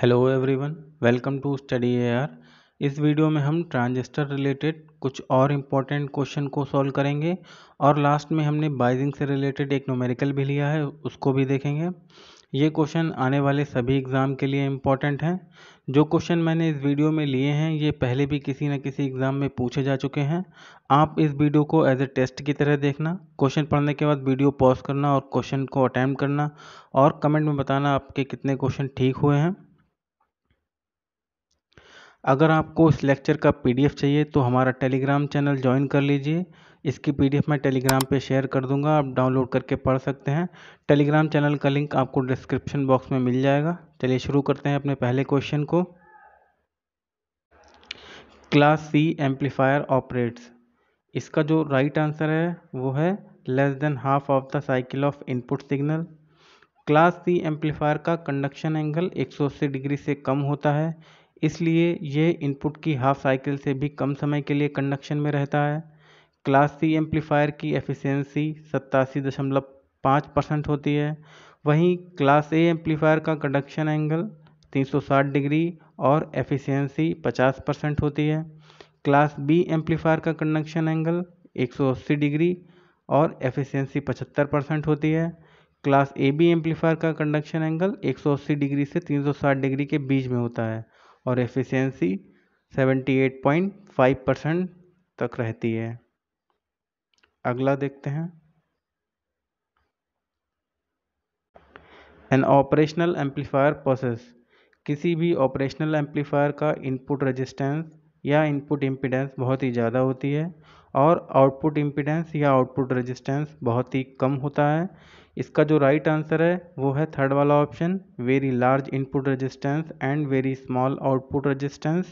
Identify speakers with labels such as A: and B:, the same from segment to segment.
A: Hello everyone welcome to study AR इस video में हम ट्रांजिस्टर रिलेटेड कुछ और इम्पॉर्टेंट क्वेश्चन को सॉल्व करेंगे और लास्ट में हमने बाइजिंग से रिलेटेड एक नोमेरिकल भी लिया है उसको भी देखेंगे ये क्वेश्चन आने वाले सभी एग्ज़ाम के लिए इम्पॉर्टेंट हैं जो क्वेश्चन मैंने इस वीडियो में लिए हैं ये पहले भी किसी न किसी एग्ज़ाम में पूछे जा चुके हैं आप इस वीडियो को एज ए टेस्ट की तरह देखना क्वेश्चन पढ़ने के बाद वीडियो पॉज करना और क्वेश्चन को अटैम्प्ट करना और कमेंट में बताना आपके कितने क्वेश्चन ठीक हुए हैं अगर आपको इस लेक्चर का पीडीएफ चाहिए तो हमारा टेलीग्राम चैनल ज्वाइन कर लीजिए इसकी पीडीएफ मैं टेलीग्राम पे शेयर कर दूंगा आप डाउनलोड करके पढ़ सकते हैं टेलीग्राम चैनल का लिंक आपको डिस्क्रिप्शन बॉक्स में मिल जाएगा चलिए शुरू करते हैं अपने पहले क्वेश्चन को क्लास सी एम्पलीफायर ऑपरेट्स इसका जो राइट आंसर है वो है less than half of the cycle of input signal class C amplifier का कंडक्शन एंगल 180 डिग्री से कम होता है इसलिए ये इनपुट की हाफ साइकिल से भी कम समय के लिए कंडक्शन में रहता है क्लास सी एम्पलीफायर की एफिशिएंसी सत्तासी दशमलव पाँच परसेंट होती है वहीं क्लास ए एम्पलीफायर का कंडक्शन एंगल 360 डिग्री और एफिशिएंसी 50 परसेंट होती है क्लास बी एम्पलीफायर का कंडक्शन एंगल 180 डिग्री और एफिशिएंसी 75 परसेंट होती है क्लास ए बी एम्पलीफायर का कंडक्शन एंगल 180 डिग्री से 360 डिग्री के बीच में होता है और एफिशिएंसी 78.5 परसेंट तक रहती है अगला देखते हैं एन ऑपरेशनल एम्पलीफायर प्रोसेस किसी भी ऑपरेशनल एम्पलीफायर का इनपुट रेजिस्टेंस या इनपुट इम्पीडेंस बहुत ही ज़्यादा होती है और आउटपुट इम्पीडेंस या आउटपुट रेजिस्टेंस बहुत ही कम होता है इसका जो राइट आंसर है वो है थर्ड वाला option very large input resistance and very small output resistance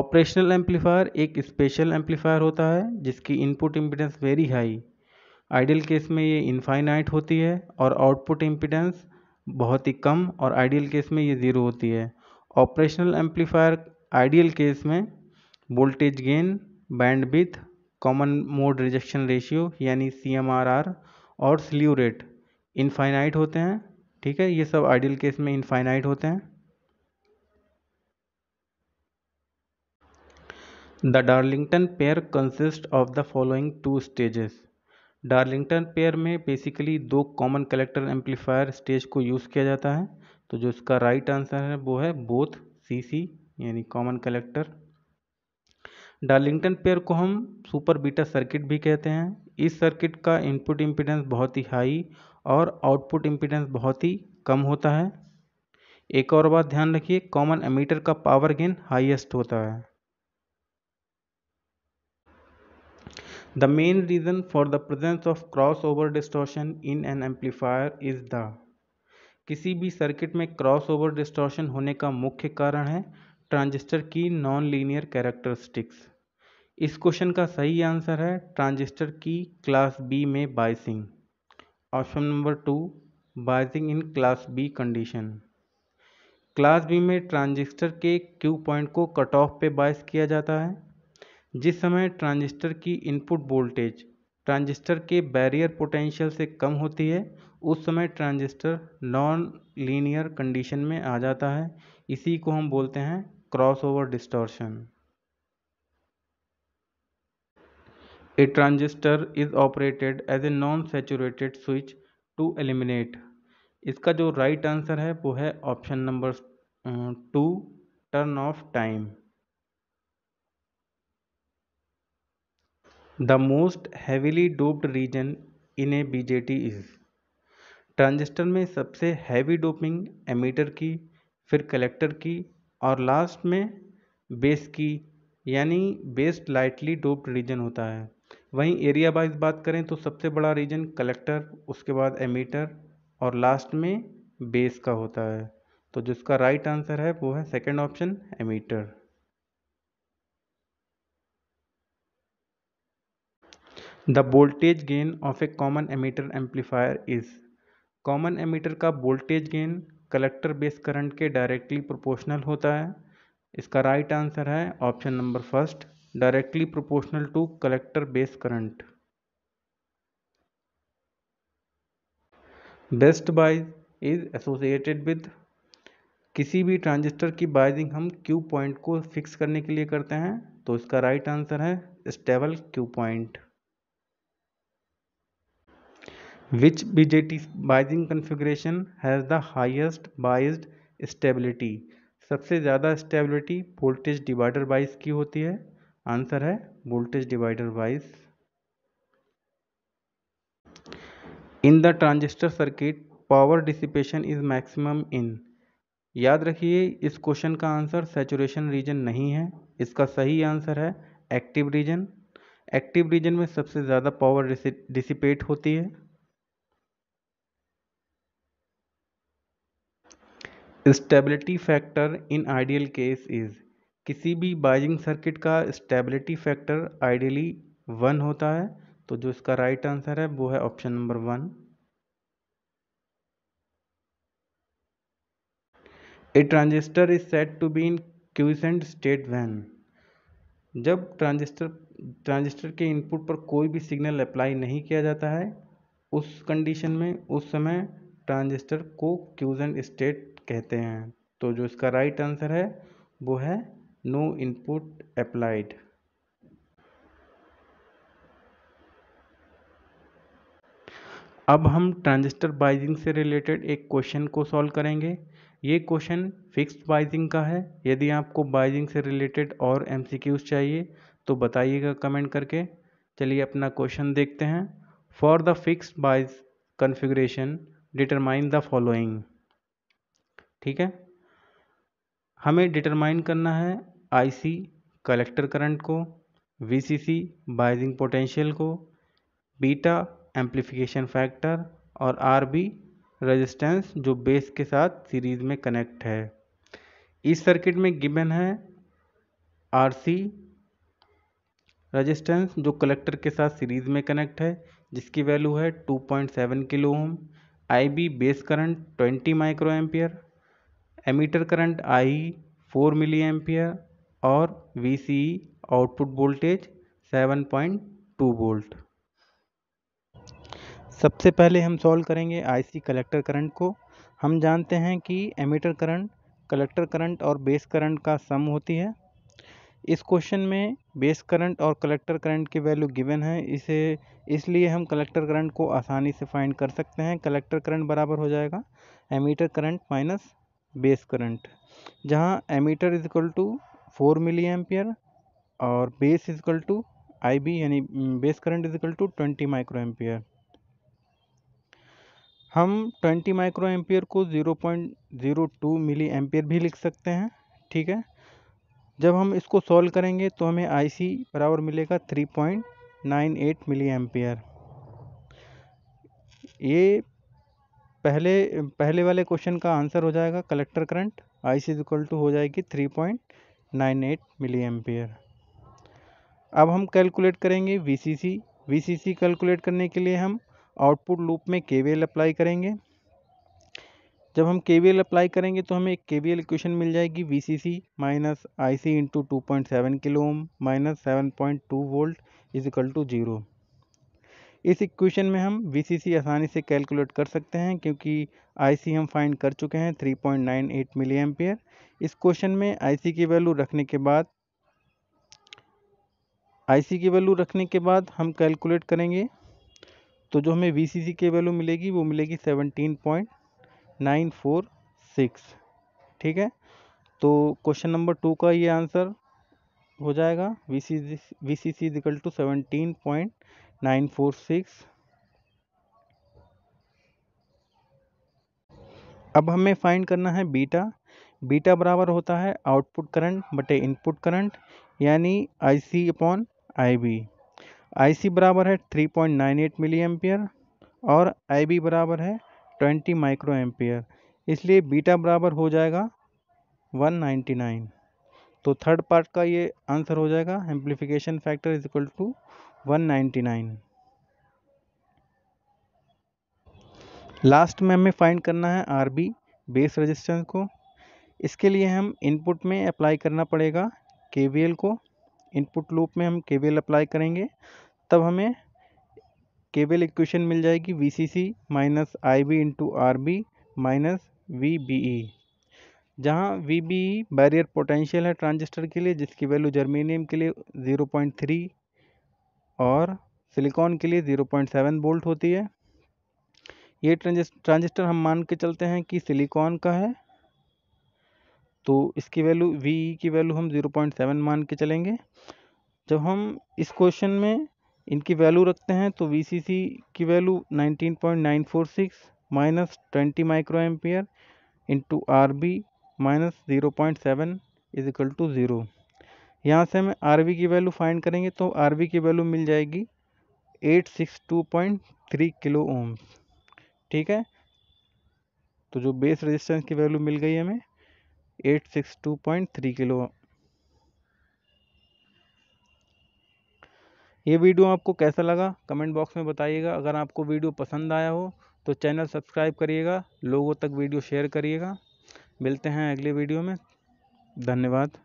A: operational amplifier एक स्पेशल एम्पलीफायर होता है जिसकी input impedance very high ideal case में ये इनफाइनाइट होती है और आउटपुट इम्पीडेंस बहुत ही कम और आइडियल केस में ये ज़ीरो होती है ऑपरेशनल एम्पलीफायर आइडियल केस में voltage gain bandwidth common mode rejection ratio यानी सी और स्ल्यू रेट इनफाइनाइट होते हैं ठीक है ये सब आइडियल केस में इनफाइनाइट होते हैं the Darlington pair consist of the following two stages Darlington pair में बेसिकली दो कॉमन कलेक्टर एम्पलीफायर स्टेज को यूज़ किया जाता है तो जो इसका राइट right आंसर है वो है बोथ सी सी यानी कॉमन कलेक्टर डार्लिंगटन पेयर को हम सुपर बीटा सर्किट भी कहते हैं इस सर्किट का इनपुट इम्पिडेंस बहुत ही हाई और आउटपुट इम्पिडेंस बहुत ही कम होता है एक और बात ध्यान रखिए कॉमन एमीटर का पावर गेन हाईएस्ट होता है the main reason for the presence of crossover distortion in an amplifier is the किसी भी सर्किट में क्रॉस ओवर डिस्टोशन होने का मुख्य कारण है ट्रांजिस्टर की नॉन लीनियर कैरेक्टरिस्टिक्स इस क्वेश्चन का सही आंसर है ट्रांजिस्टर की क्लास बी में biasing option number two biasing in class B condition class B में ट्रांजिस्टर के क्यू पॉइंट को कट ऑफ पे बाइस किया जाता है जिस समय ट्रांजिस्टर की इनपुट वोल्टेज ट्रांजिस्टर के बैरियर पोटेंशियल से कम होती है उस समय ट्रांजिस्टर नॉन लीनियर कंडीशन में आ जाता है इसी को हम बोलते हैं crossover distortion. A transistor is operated as a non-saturated switch to eliminate. इसका जो राइट right आंसर है वो है option number two turn off time the most heavily doped region in a BJT is transistor में सबसे heavy doping ammeter की फिर collector की और लास्ट में बेस की यानी बेस्ट लाइटली डोप्ड रीजन होता है वहीं एरिया वाइज बात करें तो सबसे बड़ा रीजन कलेक्टर उसके बाद एमीटर और लास्ट में बेस का होता है तो जिसका राइट आंसर है वो है second option emitter the voltage gain of a common emitter amplifier is common emitter का voltage gain collector base current के डायरेक्टली प्रोपोर्शनल होता है इसका राइट right आंसर है option number first directly proportional to collector base current base bias is associated with किसी भी transistor की बाइजिंग हम क्यू पॉइंट को फिक्स करने के लिए करते हैं तो इसका राइट right आंसर है stable Q point Which BJT biasing configuration has the highest biased stability? सबसे ज़्यादा स्टेबिलिटी वोल्टेज डिवाइडर बाइस की होती है आंसर है voltage divider bias in the transistor circuit power dissipation is maximum in याद रखिए इस क्वेश्चन का आंसर सेचुरेशन रीजन नहीं है इसका सही आंसर है एक्टिव रीजन एक्टिव रीजन में सबसे ज़्यादा पावर डिसिपेट होती है stability factor in ideal case is किसी भी बाइजिंग सर्किट का स्टेबिलिटी फैक्टर आइडियली वन होता है तो जो इसका राइट आंसर है वो है option number one a transistor is set to be in quiescent state when जब ट्रांजिस्टर ट्रांजिस्टर के इनपुट पर कोई भी सिग्नल अप्लाई नहीं किया जाता है उस कंडीशन में उस समय ट्रांजिस्टर को क्यूजन स्टेट कहते हैं तो जो इसका राइट आंसर है वो है नो इनपुट अप्लाइड अब हम ट्रांजिस्टर बाइजिंग से रिलेटेड एक क्वेश्चन को सॉल्व करेंगे ये क्वेश्चन फिक्स्ड बाइजिंग का है यदि आपको बाइजिंग से रिलेटेड और एम चाहिए तो बताइएगा कमेंट करके चलिए अपना क्वेश्चन देखते हैं for the fixed bias configuration determine the following ठीक है हमें डिटरमाइन करना है आईसी कलेक्टर करंट को वीसीसी बाइजिंग पोटेंशियल को बीटा एम्पलीफिकेशन फैक्टर और आरबी रेजिस्टेंस जो बेस के साथ सीरीज में कनेक्ट है इस सर्किट में गिवन है आरसी रेजिस्टेंस जो कलेक्टर के साथ सीरीज में कनेक्ट है जिसकी वैल्यू है 2.7 kilo ohm B base current 20 micro ampere emitter current I 4 milli ampere और vc आउटपुट वोल्टेज 7.2 वोल्ट सबसे पहले हम सॉल्व करेंगे आईसी कलेक्टर करंट को हम जानते हैं कि एमीटर करंट कलेक्टर करंट और बेस करंट का सम होती है इस क्वेश्चन में बेस करंट और कलेक्टर करंट की वैल्यू गिवन है इसे इसलिए हम कलेक्टर करंट को आसानी से फाइंड कर सकते हैं कलेक्टर करंट बराबर हो जाएगा emitter current minus base current जहाँ emitter is equal to four milli ampere और base is equal to I B यानी base current is equal to twenty micro ampere हम ट्वेंटी माइक्रो एम्पियर को zero point zero two milli ampere भी लिख सकते हैं ठीक है जब हम इसको सॉल्व करेंगे तो हमें आई सी बराबर मिलेगा three point nine eight milli ampere ये पहले पहले वाले क्वेश्चन का आंसर हो जाएगा collector current I C equal to हो जाएगी three point nine eight milli ampere अब हम कैलकुलेट करेंगे V C C V C C calculate करने के लिए हम आउटपुट लूप में के वी एल अप्लाई करेंगे जब हम के अप्लाई करेंगे तो हमें एक के वी इक्वेशन मिल जाएगी V C C minus I C into two point seven kilo ohm minus seven point two volt is equal to zero इस इक्वेशन में हम वी सी सी आसानी से कैलकुलेट कर सकते हैं क्योंकि आई सी हम फाइंड कर चुके हैं three point nine eight milli ampere इस क्वेश्चन में आई सी की वैल्यू रखने के बाद आई सी की वैल्यू रखने के बाद हम कैलकुलेट करेंगे तो जो हमें वी सी सी की वैल्यू मिलेगी वो मिलेगी seventeen point nine four six ठीक है तो क्वेश्चन नंबर टू का ये आंसर हो जाएगा V C V C C equal to seventeen point nine four six अब हमें फाइंड करना है बीटा बीटा बराबर होता है आउटपुट करंट बटे इनपुट करंट यानी I C upon I B I C बराबर है three point nine eight milli ampere और आई बी बराबर है ट्वेंटी माइक्रो एम्पियर इसलिए बीटा बराबर हो जाएगा वन नाइन्टी नाइन तो थर्ड पार्ट का ये आंसर हो जाएगा amplification factor is equal to one ninety nine last में हमें फाइंड करना है आर बी बेस रजिस्टेंस को इसके लिए हम इनपुट में अप्लाई करना पड़ेगा के को इनपुट लूप में हम के अप्लाई करेंगे तब हमें केबल इक्वेशन मिल जाएगी V C C minus I B into R B minus V B E जहाँ V B E barrier potential है ट्रांजिस्टर के लिए जिसकी वैल्यू जर्मेनियम के लिए ज़ीरो पॉइंट थ्री और सिलिकॉन के लिए ज़ीरो पॉइंट सेवन वोल्ट होती है ये ट्रांजिस्टर हम मान के चलते हैं कि सिलिकॉन का है तो इसकी वैल्यू वी e की वैल्यू हम ज़ीरो पॉइंट सेवन मान के चलेंगे जब हम इस क्वेश्चन में इनकी वैल्यू रखते हैं तो वी की value 19.946 minus twenty micro ampere into R B minus zero point seven is equal to zero यहाँ से हमें आर की वैल्यू फाइंड करेंगे तो आर की वैल्यू मिल जाएगी eight six two point three kilo ohms ठीक है तो जो बेस रेजिस्टेंस की वैल्यू मिल गई हमें eight six two point three kilo ये वीडियो आपको कैसा लगा कमेंट बॉक्स में बताइएगा अगर आपको वीडियो पसंद आया हो तो चैनल सब्सक्राइब करिएगा लोगों तक वीडियो शेयर करिएगा मिलते हैं अगले वीडियो में धन्यवाद